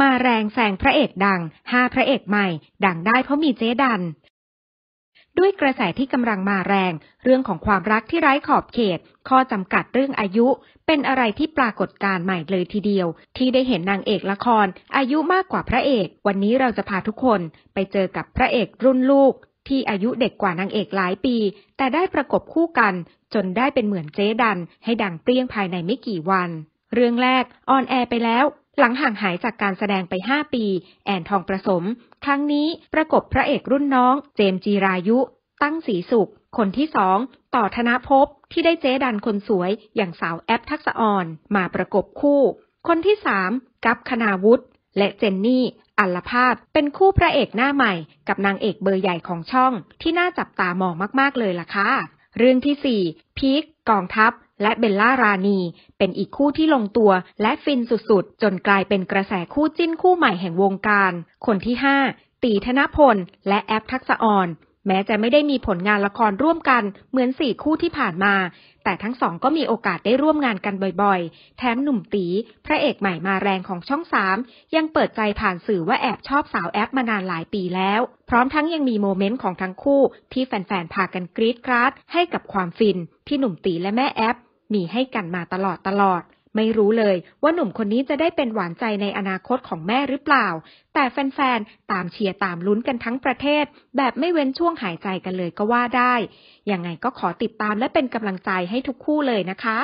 มาแรงแซงพระเอกดังห้าพระเอกใหม่ ดังได้เพราะมีเจ๊ดัน ด้วยกระแสที่กำลังมาแรง เรื่องของความรักที่ไร้ขอบเขต ข้อจำกัดเรื่องอายุ เป็นอะไรที่ปรากฏการใหม่เลยทีเดียว ที่ได้เห็นนางเอกละคร อายุมากกว่าพระเอก วันนี้เราจะพาทุกคนไปเจอกับพระเอกรุ่นลูก ที่อายุเด็กกว่านางเอกหลายปี แต่ได้ประกบคู่กัน จนได้เป็นเหมือนเจ๊ดันให้ดังเปรี้ยงภายในไม่กี่วัน เรื่องแรกออนแอร์ไปแล้วหลังห่างหายจากการแสดงไป 5 ปีแอนทองประสมครั้งนี้ประกบพระเอกรุ่นน้อง เจมจีรายุ ตั้งสีสุข คนที่สองต่อธนภพที่ได้เจ๊ดันคนสวยอย่างสาวแอปทักษอ่อนมาประกบคู่ คนที่สามกัปคณาวุฒิและเจนนี่ อัลภาพเป็นคู่พระเอกหน้าใหม่ กับนางเอกเบอร์ใหญ่ของช่อง ที่น่าจับตามองมากๆเลยล่ะค่ะเรื่องที่ 4พีคกองทัพ และเบลล่ารานี เป็นอีกคู่ที่ลงตัวและฟินสุดๆ จนกลายเป็นกระแสคู่จิ้นคู่ใหม่แห่งวงการ คนที่ 5 ตีธนพล และแอปทักษะอ่อนแม้จะไม่ได้มีผลงานละครร่วมกันเหมือนสี่คู่ที่ผ่านมา แต่ทั้งสองก็มีโอกาสได้ร่วมงานกันบ่อยๆ แถมหนุ่มตี พระเอกใหม่มาแรงของช่องสามยังเปิดใจผ่านสื่อว่าแอบชอบสาวแอปมานานหลายปีแล้ว พร้อมทั้งยังมีโมเมนต์ของทั้งคู่ที่แฟนๆ พากันกรี๊ดกราดให้กับความฟิน ที่หนุ่มตีและแม่แอปมีให้กันมาตลอดตลอดไม่รู้เลยว่าหนุ่มคนนี้จะได้เป็นหวานใจในอนาคตของแม่หรือเปล่า แต่แฟนๆ ตามเชียร์ตามลุ้นกันทั้งประเทศ แบบไม่เว้นช่วงหายใจกันเลยก็ว่าได้ ยังไงก็ขอติดตามและเป็นกำลังใจให้ทุกคู่เลยนะคะ